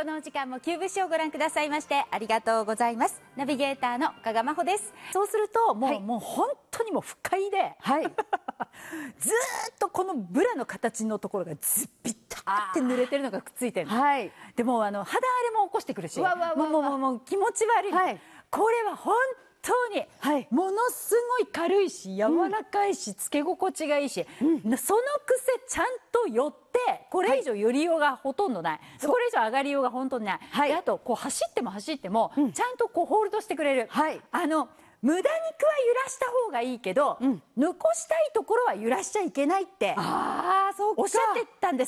この時間もキューブシをご覧くださいましてありがとうございますナビゲーターの加賀真帆ですそうするともう、はい、もう本当にもう不快で、はい、ずっとこのブラの形のところがずびったって濡れてるのがくっついてる、はい、でもあの肌荒れも起こしてくるしわわわわもうもうもう気持ち悪い、はい、これは本当に、はい、ものすごい軽いし柔らかいし、うん、つけ心地がいいし、うん、そのくせちゃんととってこれ以上寄りようがほとんどない、はい、これ以上上がりようが本当にない、はい、あとこう走っても走っても、ちゃんとこうホールドしてくれる、あの無駄肉は揺らした方がいいけど、うん、残したいところは揺らしちゃいけないってああそうおっしゃってたんです